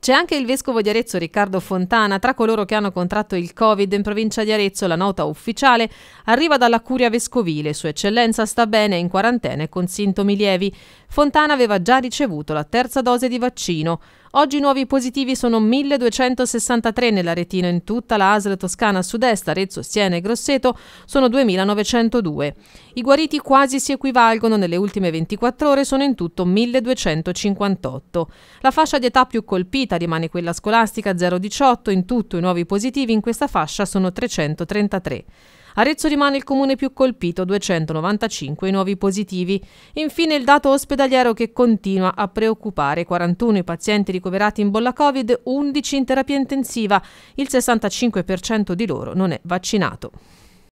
C'è anche il vescovo di Arezzo Riccardo Fontana tra coloro che hanno contratto il Covid in provincia di Arezzo. La nota ufficiale arriva dalla curia vescovile. Sua eccellenza sta bene in quarantena e con sintomi lievi. Fontana aveva già ricevuto la terza dose di vaccino. Oggi i nuovi positivi sono 1263 nella retina in tutta la ASL Toscana Sud-Est, Arezzo, Siena e Grosseto sono 2902. I guariti quasi si equivalgono nelle ultime 24 ore, sono in tutto 1258. La fascia di età più colpita rimane quella scolastica 018, in tutto i nuovi positivi in questa fascia sono 333. Arezzo rimane il comune più colpito, 295 i nuovi positivi. Infine il dato ospedaliero che continua a preoccupare, 41 i pazienti ricoverati in bolla Covid, 11 in terapia intensiva, il 65% di loro non è vaccinato.